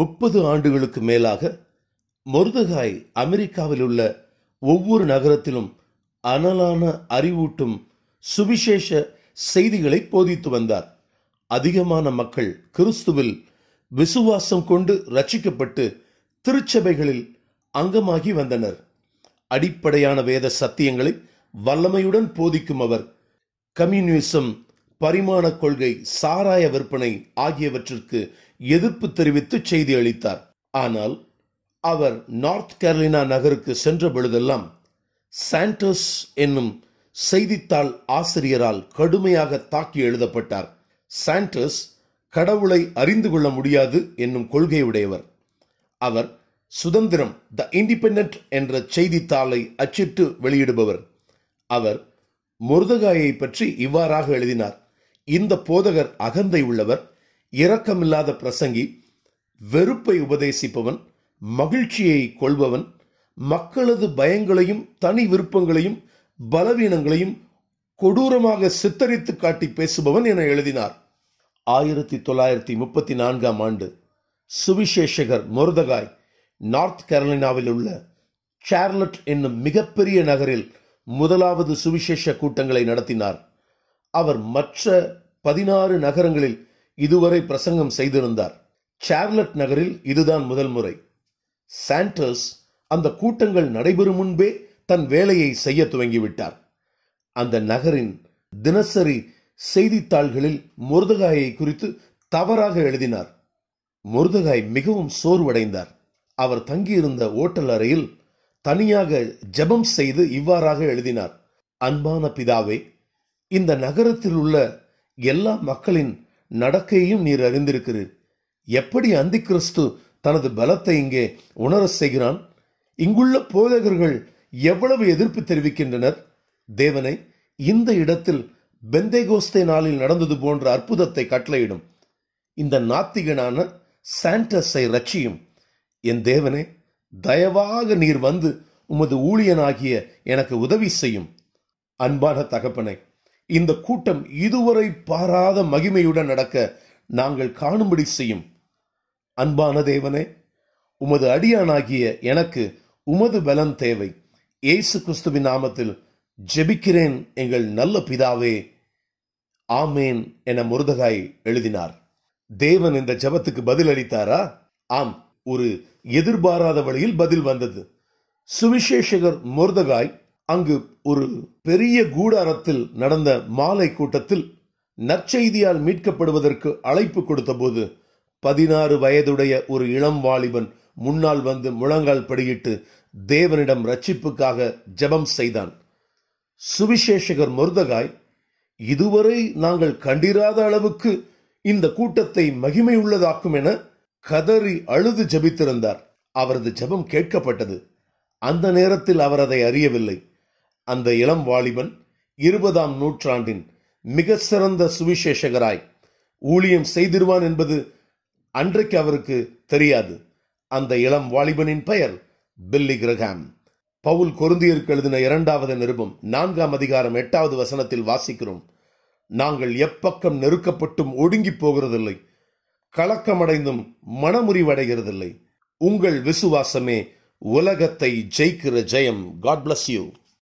முப்பது ஆண்டுகளுக்கு மேலாக மொருதகாய் அமெரிக்காவில் உள்ள ஒவ்வொரு நகரத்திலும் அனலான அறிவூட்டும் சுவிசேஷ செய்திகளை போதித்து வந்தார் அதிகமான மக்கள் கிறிஸ்துவில் விசுவாசம் கொண்டு ரட்சிக்கப்பட்டு திருச்சபைகளில் அங்கமாகி வந்தனர் அடிப்படையான வேத சத்தியங்களை வல்லமையுடன் போதிக்கும் அவர் கம்யூனிசம் பரிமாண கொள்கை சாராய விற்பனை ஆகியவற்றிற்கு எதிர்ப்பு தெரிவித்து செய்தி அளித்தார் ஆனால் அவர் நார்த் கேரலினா நகருக்கு சென்ற பொழுதெல்லாம் சாண்டர்ஸ் என்னும் செய்தித்தாள் ஆசிரியரால் கடுமையாக தாக்கி எழுதப்பட்டார் சாண்டர்ஸ் கடவுளை அறிந்து கொள்ள முடியாது என்னும் கொள்கையுடையவர் அவர் சுதந்திரம் த இண்டிபெண்ட் என்ற செய்தித்தாளை அச்சிட்டு வெளியிடுபவர் அவர் முருதகாயை பற்றி இவ்வாறாக எழுதினார் இந்த போதகர் அகந்தை உள்ளவர் இரக்கமில்லாத பிரசங்கி வெறுப்பை உபதேசிப்பவன் மகிழ்ச்சியை கொள்பவன் மக்களது பயங்களையும் தனி விருப்பங்களையும் பலவீனங்களையும் கொடூரமாக சித்தரித்து காட்டி பேசுபவன் என எழுதினார் ஆயிரத்தி தொள்ளாயிரத்தி முப்பத்தி நான்காம் ஆண்டு சுவிசேஷகர் மொருதகாய் நார்த் கேரலினாவில் உள்ள சார்லட் என்னும் மிகப்பெரிய நகரில் முதலாவது சுவிசேஷ கூட்டங்களை நடத்தினார் அவர் மற்ற பதினாறு நகரங்களில் இதுவரை பிரசங்கம் செய்திருந்தார் சார்லட் நகரில் இதுதான் முதல் முறை சாண்டர்ஸ் அந்த கூட்டங்கள் நடைபெறும் முன்பே தன் வேலையை செய்ய துவங்கிவிட்டார் அந்த நகரின் தினசரி செய்தித்தாள்களில் முருதகாயை குறித்து தவறாக எழுதினார் முருதகாய் மிகவும் சோர்வடைந்தார் அவர் தங்கியிருந்த ஓட்டல் அறையில் தனியாக ஜபம் செய்து இவ்வாறாக எழுதினார் அன்பான பிதாவே இந்த நகரத்தில் உள்ள எல்லா மக்களின் நடக்கையும் நீர் அறிந்திருக்கிறீர் எப்படி அந்தி கிறிஸ்து தனது பலத்தை இங்கே உணர செய்கிறான் இங்குள்ள போதகர்கள் எவ்வளவு எதிர்ப்பு தெரிவிக்கின்றனர் தேவனை இந்த இடத்தில் பெந்தேகோஸ்தே நாளில் நடந்தது போன்ற அற்புதத்தை கட்டளையிடும் இந்த நாத்திகனான சாண்டஸை ரட்சியும் என் தேவனே தயவாக நீர் வந்து உமது ஊழியனாகிய எனக்கு உதவி செய்யும் அன்பான தகப்பனை இந்த கூட்டம் இதுவரை பாராத மகிமையுடன் நடக்க நாங்கள் காணும்படி செய்யும் அன்பான தேவனே உமது அடியானாகிய எனக்கு உமது பலம் தேவை இயேசு கிறிஸ்துவின் நாமத்தில் ஜெபிக்கிறேன் எங்கள் நல்ல பிதாவே ஆமேன் என முருதகாய் எழுதினார் தேவன் இந்த ஜபத்துக்கு அளித்தாரா ஆம் ஒரு எதிர்பாராத வழியில் பதில் வந்தது சுவிசேஷகர் முருதகாய் அங்கு ஒரு பெரிய கூடாரத்தில் நடந்த மாலை கூட்டத்தில் நற்செய்தியால் மீட்கப்படுவதற்கு அழைப்பு கொடுத்தபோது பதினாறு வயதுடைய ஒரு இளம் வாலிபன் முன்னால் வந்து முழங்கால் படியிட்டு தேவனிடம் ரட்சிப்புக்காக ஜெபம் செய்தான் சுவிசேஷகர் முருதகாய் இதுவரை நாங்கள் கண்டிராத அளவுக்கு இந்த கூட்டத்தை மகிமை உள்ளதாக்கும் என கதறி அழுது ஜபித்திருந்தார் அவரது ஜபம் கேட்கப்பட்டது அந்த நேரத்தில் அவர் அதை அறியவில்லை அந்த இளம் வாலிபன் இருபதாம் நூற்றாண்டின் மிக சிறந்த சுவிசேஷகராய் ஊழியம் செய்திருவான் என்பது அன்றைக்கு அவருக்கு தெரியாது அந்த இளம் வாலிபனின் பெயர் பில்லி கிரகாம் பவுல் கொருந்தியருக்கு எழுதின இரண்டாவது நிருபம் நான்காம் அதிகாரம் எட்டாவது வசனத்தில் வாசிக்கிறோம் நாங்கள் எப்பக்கம் நெருக்கப்பட்டும் ஒடுங்கி போகிறதில்லை கலக்கமடைந்தும் மனமுறிவடைகிறதில்லை உங்கள் விசுவாசமே உலகத்தை ஜெயிக்கிற ஜெயம் காட் பிளஸ் யூ